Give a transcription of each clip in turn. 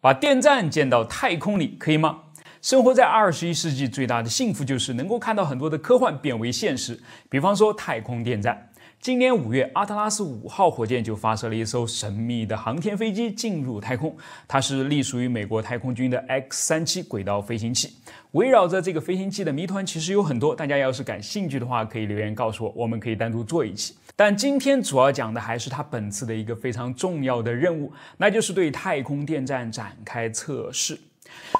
把电站建到太空里可以吗？生活在二十一世纪最大的幸福就是能够看到很多的科幻变为现实，比方说太空电站。今年五月，阿特拉斯五号火箭就发射了一艘神秘的航天飞机进入太空，它是隶属于美国太空军的 X37 轨道飞行器。围绕着这个飞行器的谜团其实有很多，大家要是感兴趣的话，可以留言告诉我，我们可以单独做一期。但今天主要讲的还是它本次的一个非常重要的任务，那就是对太空电站展开测试。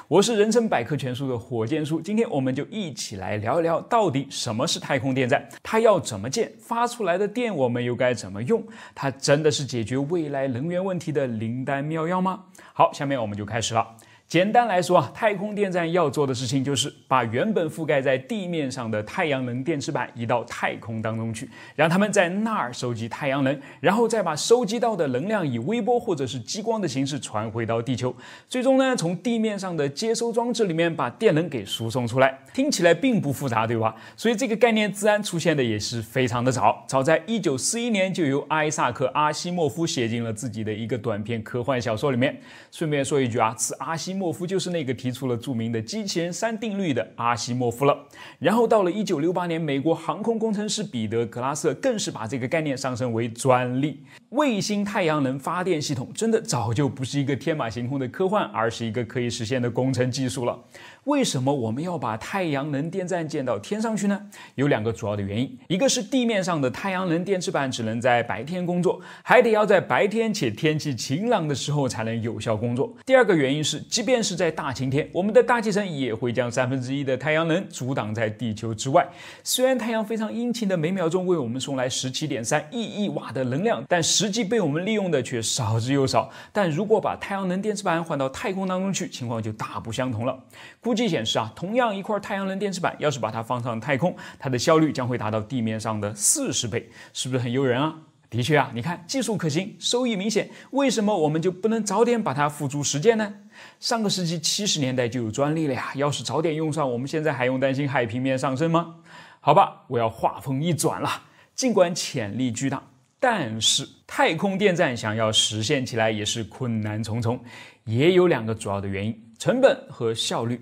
我是人生百科全书的火箭叔，今天我们就一起来聊一聊，到底什么是太空电站？它要怎么建？发出来的电我们又该怎么用？它真的是解决未来能源问题的灵丹妙药吗？好，下面我们就开始了。简单来说啊，太空电站要做的事情就是把原本覆盖在地面上的太阳能电池板移到太空当中去，让它们在那儿收集太阳能，然后再把收集到的能量以微波或者是激光的形式传回到地球，最终呢，从地面上的接收装置里面把电能给输送出来。听起来并不复杂，对吧？所以这个概念自然出现的也是非常的早，早在一九四一年就由艾萨克·阿西莫夫写进了自己的一个短篇科幻小说里面。顺便说一句啊，此阿西。莫夫就是那个提出了著名的机器人三定律的阿西莫夫了。然后到了一九六八年，美国航空工程师彼得格拉瑟更是把这个概念上升为专利。卫星太阳能发电系统真的早就不是一个天马行空的科幻，而是一个可以实现的工程技术了。为什么我们要把太阳能电站建到天上去呢？有两个主要的原因，一个是地面上的太阳能电池板只能在白天工作，还得要在白天且天气晴朗的时候才能有效工作。第二个原因是，即便是在大晴天，我们的大气层也会将三分之一的太阳能阻挡在地球之外。虽然太阳非常殷勤的每秒钟为我们送来十七点三亿亿瓦的能量，但是实际被我们利用的却少之又少，但如果把太阳能电池板换到太空当中去，情况就大不相同了。估计显示啊，同样一块太阳能电池板，要是把它放上太空，它的效率将会达到地面上的四十倍，是不是很诱人啊？的确啊，你看技术可行，收益明显，为什么我们就不能早点把它付诸实践呢？上个世纪七十年代就有专利了呀，要是早点用上，我们现在还用担心海平面上升吗？好吧，我要话锋一转了，尽管潜力巨大。但是，太空电站想要实现起来也是困难重重，也有两个主要的原因：成本和效率。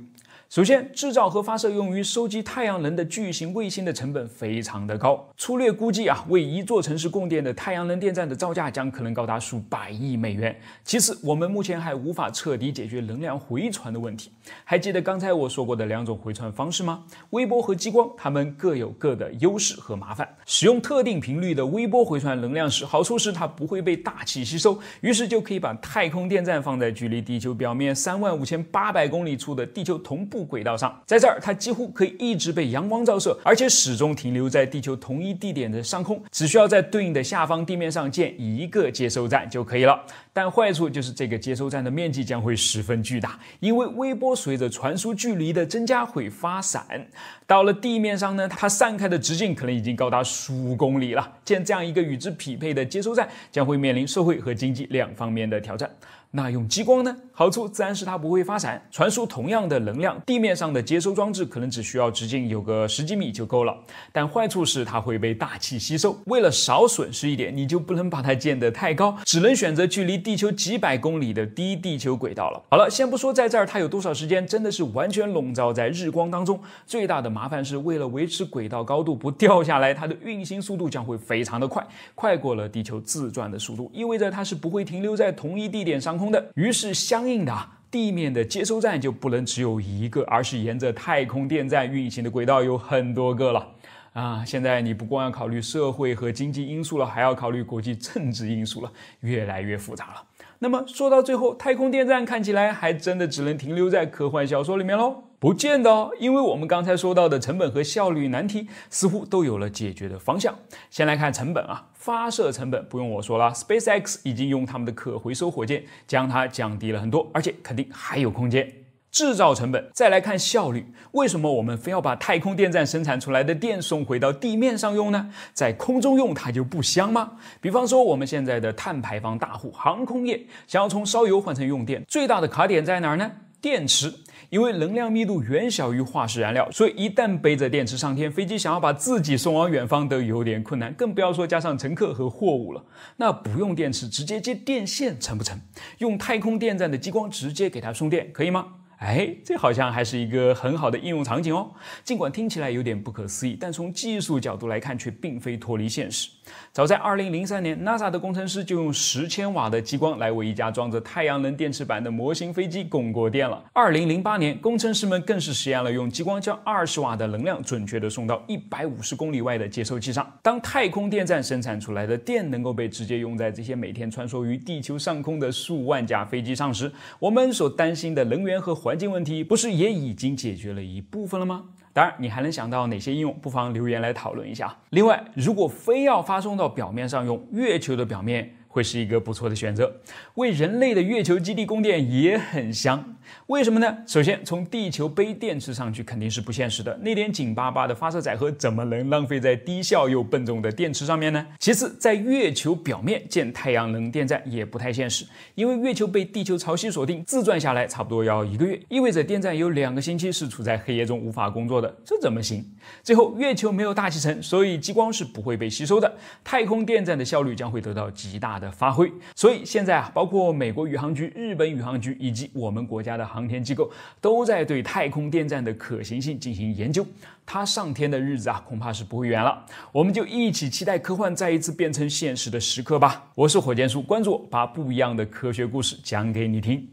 首先，制造和发射用于收集太阳能的巨型卫星的成本非常的高。粗略估计啊，为一座城市供电的太阳能电站的造价将可能高达数百亿美元。其次，我们目前还无法彻底解决能量回传的问题。还记得刚才我说过的两种回传方式吗？微波和激光，它们各有各的优势和麻烦。使用特定频率的微波回传能量时，好处是它不会被大气吸收，于是就可以把太空电站放在距离地球表面三万五千八百公里处的地球同步。轨道上，在这儿它几乎可以一直被阳光照射，而且始终停留在地球同一地点的上空，只需要在对应的下方地面上建一个接收站就可以了。但坏处就是这个接收站的面积将会十分巨大，因为微波随着传输距离的增加会发散，到了地面上呢，它散开的直径可能已经高达数公里了。建这样一个与之匹配的接收站，将会面临社会和经济两方面的挑战。那用激光呢？好处自然是它不会发闪，传输同样的能量，地面上的接收装置可能只需要直径有个十几米就够了。但坏处是它会被大气吸收，为了少损失一点，你就不能把它建得太高，只能选择距离地球几百公里的低地球轨道了。好了，先不说在这儿它有多少时间，真的是完全笼罩在日光当中。最大的麻烦是为了维持轨道高度不掉下来，它的运行速度将会非常的快，快过了地球自转的速度，意味着它是不会停留在同一地点上。空的，于是相应的地面的接收站就不能只有一个，而是沿着太空电站运行的轨道有很多个了啊！现在你不光要考虑社会和经济因素了，还要考虑国际政治因素了，越来越复杂了。那么说到最后，太空电站看起来还真的只能停留在科幻小说里面喽。不见得哦，因为我们刚才说到的成本和效率难题似乎都有了解决的方向。先来看成本啊，发射成本不用我说了，SpaceX 已经用他们的可回收火箭将它降低了很多，而且肯定还有空间。制造成本，再来看效率，为什么我们非要把太空电站生产出来的电送回到地面上用呢？在空中用它就不香吗？比方说我们现在的碳排放大户航空业，想要从烧油换成用电，最大的卡点在哪儿呢？电池，因为能量密度远小于化石燃料，所以一旦背着电池上天，飞机想要把自己送往远方都有点困难，更不要说加上乘客和货物了。那不用电池，直接接电线成不成？用太空电站的激光直接给它送电，可以吗？哎，这好像还是一个很好的应用场景哦。尽管听起来有点不可思议，但从技术角度来看却并非脱离现实。早在2003年，NASA 的工程师就用10千瓦的激光来为一架装着太阳能电池板的模型飞机供过电了。2008年，工程师们更是实验了用激光将20瓦的能量准确地送到150公里外的接收器上。当太空电站生产出来的电能够被直接用在这些每天穿梭于地球上空的数万架飞机上时，我们所担心的能源和环。环境问题不是也已经解决了一部分了吗？当然，你还能想到哪些应用？不妨留言来讨论一下。另外，如果非要发送到表面上用月球的表面。会是一个不错的选择，为人类的月球基地供电也很香。为什么呢？首先，从地球背电池上去肯定是不现实的，那点紧巴巴的发射载荷怎么能浪费在低效又笨重的电池上面呢？其次，在月球表面建太阳能电站也不太现实，因为月球被地球潮汐锁定，自转下来差不多要一个月，意味着电站有两个星期是处在黑夜中无法工作的，这怎么行？最后，月球没有大气层，所以激光是不会被吸收的，太空电站的效率将会得到极大的。发挥，所以现在啊，包括美国宇航局、日本宇航局以及我们国家的航天机构，都在对太空电站的可行性进行研究。它上天的日子啊，恐怕是不会远了。我们就一起期待科幻再一次变成现实的时刻吧。我是火箭叔，关注我，把不一样的科学故事讲给你听。